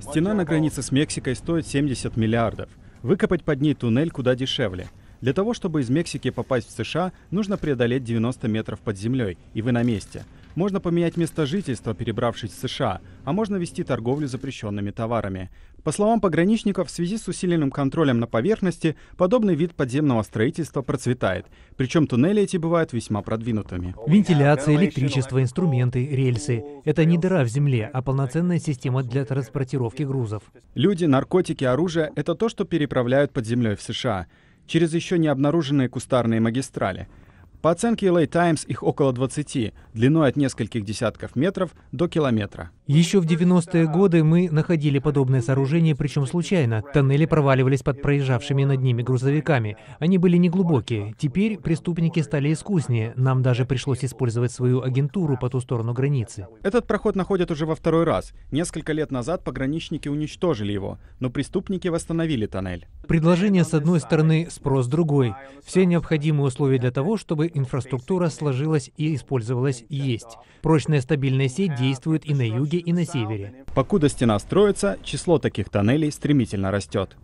Стена на границе с Мексикой стоит 70 миллиардов. Выкопать под ней туннель куда дешевле. Для того, чтобы из Мексики попасть в США, нужно преодолеть 90 метров под землей, и вы на месте – можно поменять место жительства, перебравшись в США, а можно вести торговлю запрещенными товарами. По словам пограничников, в связи с усиленным контролем на поверхности, подобный вид подземного строительства процветает. Причем туннели эти бывают весьма продвинутыми. Вентиляция, электричество, инструменты, рельсы — это не дыра в земле, а полноценная система для транспортировки грузов. Люди, наркотики, оружие — это то, что переправляют под землей в США через еще не обнаруженные кустарные магистрали — по оценке LA Times их около 20, длиной от нескольких десятков метров до километра. Еще в 90-е годы мы находили подобные сооружения, причем случайно. Тоннели проваливались под проезжавшими над ними грузовиками. Они были неглубокие. Теперь преступники стали искуснее. Нам даже пришлось использовать свою агентуру по ту сторону границы. Этот проход находят уже во второй раз. Несколько лет назад пограничники уничтожили его, но преступники восстановили тоннель. Предложение с одной стороны, спрос с другой. Все необходимые условия для того, чтобы инфраструктура сложилась и использовалась, есть. Прочная стабильная сеть действует и на юге, и на севере. Покуда стена строится, число таких тоннелей стремительно растет.